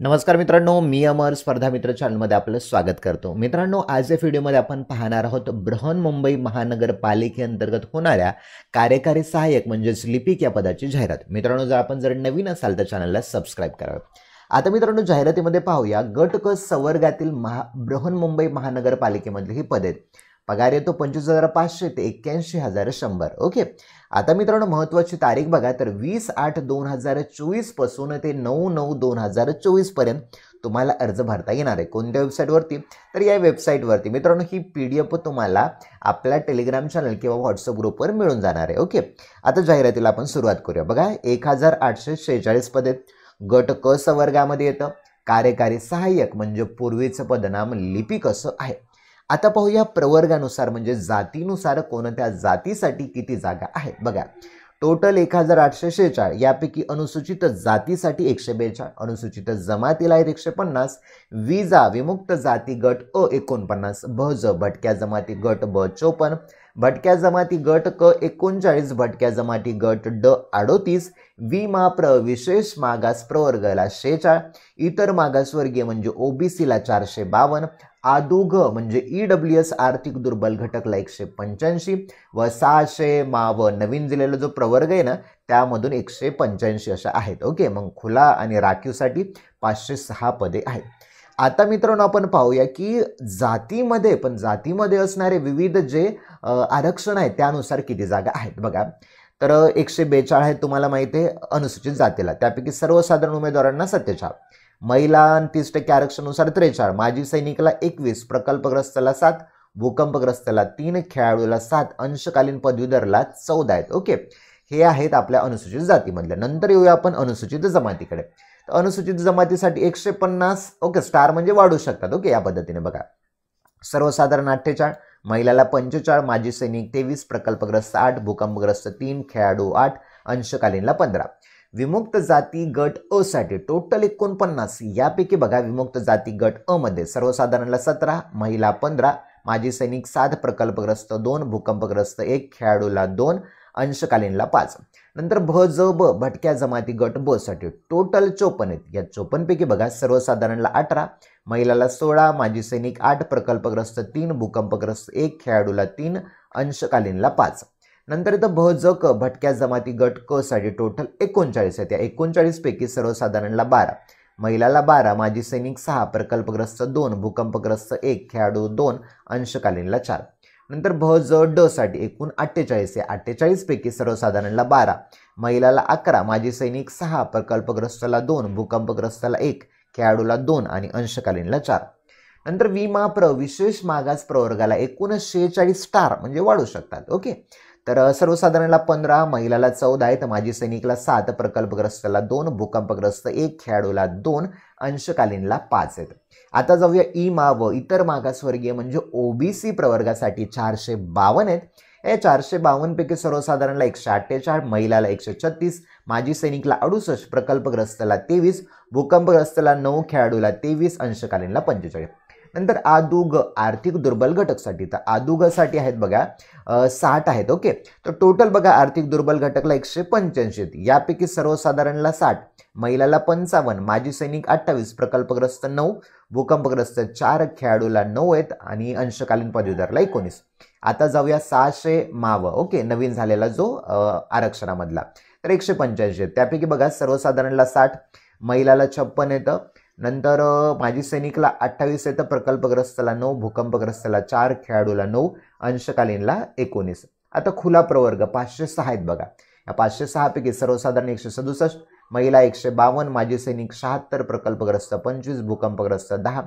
नमस्कार मित्रांनो मी अमर स्पर्धा मित्र चॅनलमध्ये आपलं स्वागत करतो मित्रांनो आज या व्हिडिओमध्ये आपण पाहणार आहोत ब्रहन मुंबई महानगरपालिकेअंतर्गत होणाऱ्या कार्यकारी सहाय्यक म्हणजेच लिपिक या पदाची जाहिरात मित्रांनो जर आपण जर नवीन असाल तर चॅनलला सबस्क्राईब करावं आता मित्रांनो जाहिरातीमध्ये पाहूया गट क संवर्गातील महा बृहन्मुंबई महानगरपालिकेमधली ही पद आहेत पगार येतो पंचवीस हजार पाचशे ते एक्क्याऐंशी हजार शंभर ओके आता मित्रांनो महत्त्वाची तारीख बघा तर वीस आठ दोन हजार चोवीसपासून ते नऊ नऊ दोन हजार चोवीसपर्यंत तुम्हाला अर्ज भरता येणार आहे कोणत्या वेबसाईटवरती तर या वेबसाईटवरती मित्रांनो ही पी डी एफ तुम्हाला आपल्या टेलिग्राम चॅनल किंवा व्हॉट्सअप ग्रुपवर मिळून जाणार आहे ओके आता जाहिरातीला आपण सुरुवात करूया बघा एक हजार आठशे शेहेचाळीस पदे गट क वर्गामध्ये येतं कार्यकारी सहाय्यक म्हणजे पूर्वीचं पदनाम लिपिक असं आहे आता पाहूया प्रवर्गानुसार म्हणजे जातीनुसार कोणत्या जातीसाठी किती जागा आहेत बघा टोटल एक हजार आठशे शेहेचाळीस यापैकी अनुसूचित जातीसाठी एकशे बेचाळीस अनुसूचित जमातीला आहेत एकशे पन्नास विजा विमुक्त जाती गट अ एकोणपन्नास भ ज भटक्या जमाती गट ब चोपन्न भटक्या जमाती गट क एकोणचाळीस भटक्या जमाती गट ड अडोतीस विमा प्र विशेष मागास प्रवर्गाला शेचाळ इतर मागासवर्गीय म्हणजे ओबीसीला चारशे बावन्न आदोघ म्हणजे ई डब्ल्यू एस आर्थिक दुर्बल घटकला एकशे पंच्याऐंशी व सहाशे माव नवीन दिलेला जो प्रवर्ग आहे ना त्यामधून एकशे पंच्याऐंशी अशा आहेत ओके मग खुला आणि राखीवसाठी पाचशे सहा पदे आहेत आता मित्रांनो आपण पाहूया की जातीमध्ये पण जातीमध्ये असणारे विविध जे आरक्षण आहे त्यानुसार किती जागा आहेत बघा तर एकशे बेचाळ आहेत तुम्हाला माहिती आहे अनुसूचित जातीला त्यापैकी सर्वसाधारण उमेदवारांना सत्तेचाळ महिला तीस टक्के आरक्षणानुसार त्रेचाळ माजी सैनिकला एकवीस प्रकल्पग्रस्तला सात भूकंपग्रस्तला तीन खेळाडूला सात अंशकालीन पदवीधरला चौदा आहेत ओके हे आहेत आपल्या अनुसूचित जातीमधल्या नंतर येऊया आपण अनुसूचित जमातीकडे तर अनुसूचित जमातीसाठी एकशे पन्नास ओके स्टार म्हणजे वाढू शकतात ओके या पद्धतीने बघा सर्वसाधारण अठ्ठेचाळ महिलाला पंचेचाळ माजी सैनिक तेवीस प्रकल्पग्रस्त आठ भूकंपग्रस्त तीन खेळाडू आठ अंशकालीनला पंधरा विमुक्त जाती गट अ साठी टोटल एकोणपन्नास यापैकी बघा विमुक्त जाती गट अ मध्ये सर्वसाधारणला सतरा महिला पंधरा माजी सैनिक सात प्रकल्पग्रस्त दोन भूकंपग्रस्त एक खेळाडूला दोन अंशकालीनला पाच नंतर भ ज ब भटक्या जमाती गट ब साठी टोटल चोपन आहेत या चोपन्नपैकी बघा सर्वसाधारणला अठरा महिलाला सोळा माजी सैनिक आठ प्रकल्पग्रस्त तीन भूकंपग्रस्त एक खेळाडूला तीन अंशकालीनला पाच नंतर इथं भ ज क भटक्या जमाती गट क साठी टोटल एकोणचाळीस आहेत या पैकी सर्वसाधारणला बारा महिलाला बारा माजी सैनिक सहा प्रकल्पग्रस्त दोन भूकंपग्रस्त एक खेळाडू दोन अंशकालीनला चार नंतर भ ज ड साठी एकूण अठ्ठेचाळीस आहे पैकी सर्वसाधारणला बारा महिलाला अकरा माजी सैनिक सहा प्रकल्पग्रस्तला दोन भूकंपग्रस्तला एक खेळाडूला दोन आणि अंशकालीनला चार नंतर विमा प्र विशेष मागास प्रवर्गाला एकूण शेहेचाळीस स्टार म्हणजे वाढू शकतात ओके तर सर्वसाधारणला पंधरा महिलाला चौदा आहेत माजी सैनिकला सात प्रकल्पग्रस्तला दोन भूकंपग्रस्त एक खेळाडूला दोन अंशकालीनला पाच आहेत आता जाऊया ई मा व इतर मागासवर्गीय म्हणजे ओबीसी प्रवर्गासाठी चारशे बावन्न आहेत हे चारशे बावन्नपैकी सर्वसाधारणला एकशे अठ्ठेचाळ महिलाला एकशे छत्तीस माजी सैनिकला अडुसष्ट प्रकल्पग्रस्तला तेवीस भूकंपग्रस्तला नऊ खेळाडूला तेवीस अंशकालीनला पंचेचाळीस नंतर आदुग आर्थिक दुर्बल घटकसाठी तर साठी आहेत बघा साठ आहेत ओके तर टोटल बघा आर्थिक दुर्बल घटकला एकशे पंच्याऐंशी यापैकी सर्वसाधारणला साठ महिलाला पंचावन्न माजी सैनिक अठ्ठावीस प्रकल्पग्रस्त नऊ भूकंपग्रस्त चार खेळाडूला नऊ आहेत आणि अंशकालीन पदवीधरला एकोणीस आता जाऊया सहाशे माव ओके नवीन झालेला जो आरक्षणामधला तर एकशे पंच्याऐंशी आहेत त्यापैकी बघा सर्वसाधारणला साठ महिलाला छप्पन येतं नंतर माजी सैनिकला अठ्ठावीस आहे तर प्रकल्पग्रस्तला नऊ भूकंपग्रस्तला चार खेळाडूला नऊ अंशकालीनला एकोणीस आता खुला प्रवर्ग पाचशे सहा आहेत बघा या पाचशे सहापैकी सर्वसाधारण एकशे सदुसष्ट महिला एकशे बावन्न माजी सैनिक शहात्तर प्रकल्पग्रस्त पंचवीस भूकंपग्रस्त दहा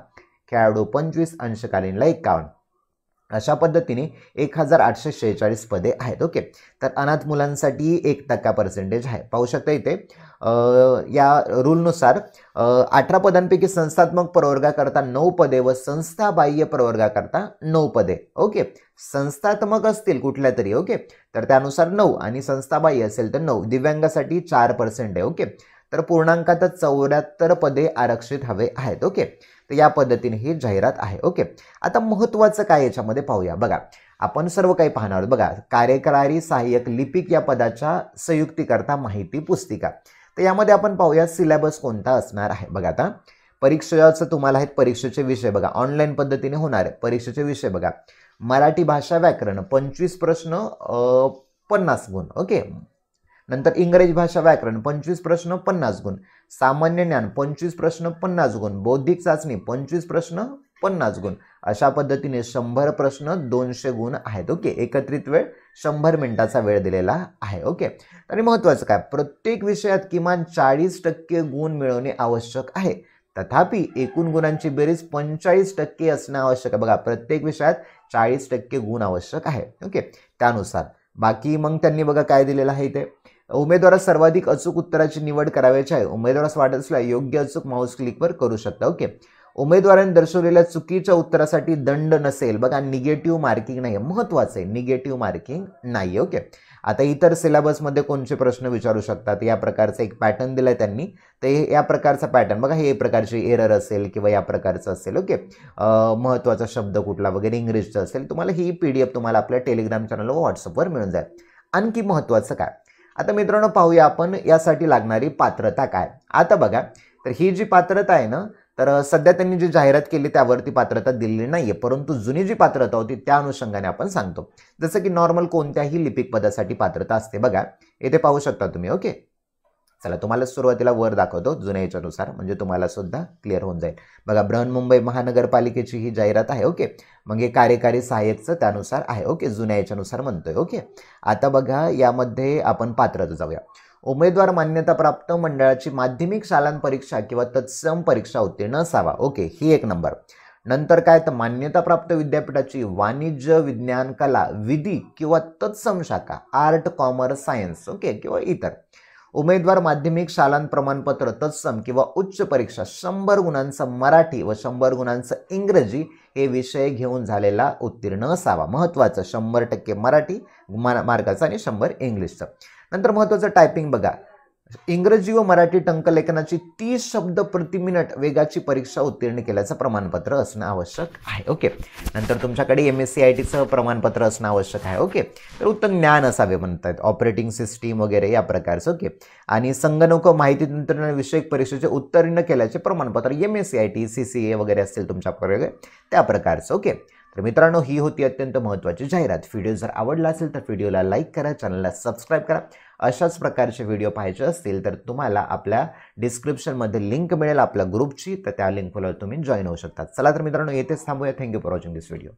खेळाडू पंचवीस अंशकालीनला एकावन्न अशा पद्धतीने एक हजार आठशे शेहेचाळीस पदे आहेत ओके तर अनाथ मुलांसाठी एक टक्का पर्सेंटेज आहे पाहू शकता इथे या रूलनुसार अठरा पदांपैकी संस्थात्मक प्रवर्गाकरता नऊ पदे व संस्थाबाह्य प्रवर्गाकरता नऊ पदे ओके संस्थात्मक असतील कुठल्या तरी ओके तर त्यानुसार नऊ आणि संस्थाबाह्य असेल तर नऊ दिव्यांगासाठी चार पर्सेंट आहे ओके तर पूर्णांकात चौऱ्याहत्तर पदे आरक्षित हवे आहेत ओके तर या पद्धतीने ही जाहिरात आहे ओके आता महत्त्वाचं काय याच्यामध्ये पाहूया बघा आपण सर्व काही पाहणार आहोत बघा कार्यकारी सहाय्यक लिपिक या पदाच्या संयुक्तीकरता माहिती पुस्तिका तर यामध्ये आपण पाहूया सिलेबस कोणता असणार आहे बघा आता परीक्षेचं तुम्हाला आहेत परीक्षेचे विषय बघा ऑनलाईन पद्धतीने होणार आहे परीक्षेचे विषय बघा मराठी भाषा व्याकरण पंचवीस प्रश्न पन्नास गुण ओके नंतर इंग्रजी भाषा व्याकरण पंचवीस प्रश्न पन्नास गुण सामान्य ज्ञान पंचवीस प्रश्न पन्नास गुण बौद्धिक चाचणी पंचवीस प्रश्न पन्नास गुण अशा पद्धतीने शंभर प्रश्न दोनशे गुण आहेत ओके एकत्रित वेळ शंभर मिनिटाचा वेळ दिलेला आहे ओके आणि महत्त्वाचं काय प्रत्येक विषयात किमान चाळीस टक्के गुण मिळवणे आवश्यक आहे तथापि एकूण गुणांची बेरीज पंचेचाळीस टक्के असणं आवश्यक आहे बघा प्रत्येक विषयात चाळीस टक्के गुण आवश्यक आहे ओके त्यानुसार बाकी मग त्यांनी बघा काय दिलेलं आहे ते उमेदवारास सर्वाधिक अचूक उत्तराची निवड करावयाची आहे उमेदवारास वाटत योग्य अचूक माऊस क्लिकवर करू शकता ओके उमेदवाराने दर्शवलेल्या चुकीच्या उत्तरासाठी दंड नसेल बघा निगेटिव्ह मार्किंग नाही आहे महत्त्वाचं आहे निगेटिव्ह मार्किंग नाही ओके आता इतर सिलेबसमध्ये कोणते प्रश्न विचारू शकतात या प्रकारचा एक पॅटर्न दिला आहे त्यांनी तर या प्रकारचा पॅटर्न बघा हे प्रकारचे एरर असेल किंवा या प्रकारचं असेल ओके महत्त्वाचा शब्द कुठला वगैरे इंग्रजीचा असेल तुम्हाला ही पी डी एफ तुम्हाला आपल्या टेलिग्राम चॅनलवर व्हॉट्सअपवर मिळून जाईल आणखी महत्त्वाचं काय आता मित्रांनो पाहूया आपण यासाठी लागणारी पात्रता काय आता बघा तर ही जी पात्रता आहे ना तर सध्या त्यांनी जी जाहिरात केली त्यावरती पात्रता दिलेली नाही आहे परंतु जुनी जी पात्रता होती त्या अनुषंगाने आपण सांगतो जसं की नॉर्मल कोणत्याही लिपिक पदासाठी पात्रता असते बघा येथे पाहू शकता तुम्ही ओके चला तुम्हाला सुरुवातीला वर दाखवतो जुन्या याच्यानुसार म्हणजे तुम्हाला सुद्धा क्लिअर होऊन जाईल बघा बृहन्मुंबई महानगरपालिकेची ही जाहिरात आहे ओके मग हे कार्यकारी सहाय्यकचं त्यानुसार आहे ओके जुन्या याच्यानुसार म्हणतोय ओके आता बघा यामध्ये आपण पात्र जाऊया उमेदवार मान्यताप्राप्त मंडळाची माध्यमिक शालांत परीक्षा किंवा तत्सम परीक्षा उत्तीर्ण असावा ओके ही एक नंबर नंतर काय तर मान्यताप्राप्त विद्यापीठाची वाणिज्य विज्ञान कला विधी किंवा तत्सम शाखा आर्ट कॉमर्स सायन्स ओके किंवा इतर उमेदवार माध्यमिक शालांत प्रमाणपत्र तत्सम किंवा उच्च परीक्षा शंभर गुणांचं मराठी व शंभर गुणांचं इंग्रजी हे विषय घेऊन झालेला उत्तीर्ण असावा महत्त्वाचं शंभर टक्के मराठी मार्गाचं आणि शंभर इंग्लिशचं नंतर महत्त्वाचं टायपिंग बघा इंग्रजी व मराठी टंकलेखनाची तीस शब्द प्रति मिनिट वेगाची परीक्षा उत्तीर्ण केल्याचं प्रमाणपत्र असणं आवश्यक आहे ओके नंतर तुमच्याकडे एम एस सी आय टीचं प्रमाणपत्र असणं आवश्यक आहे ओके तर उत्तम ज्ञान असावे म्हणतात ऑपरेटिंग सिस्टीम वगैरे या प्रकारचं ओके आणि संगणक माहिती तंत्रज्ञानविषयक परीक्षेचे उत्तीर्ण केल्याचे प्रमाणपत्र M S C I T C C A वगैरे असतील तुमच्याकडे त्या प्रकारचं ओके तर मित्रांनो ही होती अत्यंत महत्त्वाची जाहिरात व्हिडिओ जर आवडला असेल तर व्हिडिओला लाईक करा चॅनलला सबस्क्राईब करा अशाच प्रकारचे व्हिडिओ पाहायचे असतील तर तुम्हाला आपल्या डिस्क्रिप्शनमध्ये लिंक मिळेल आपल्या ग्रुपची तर त्या लिंकवर तुम्ही जॉईन होऊ शकता चला तर मित्रांनो येथेच थांबूया thank you for watching this video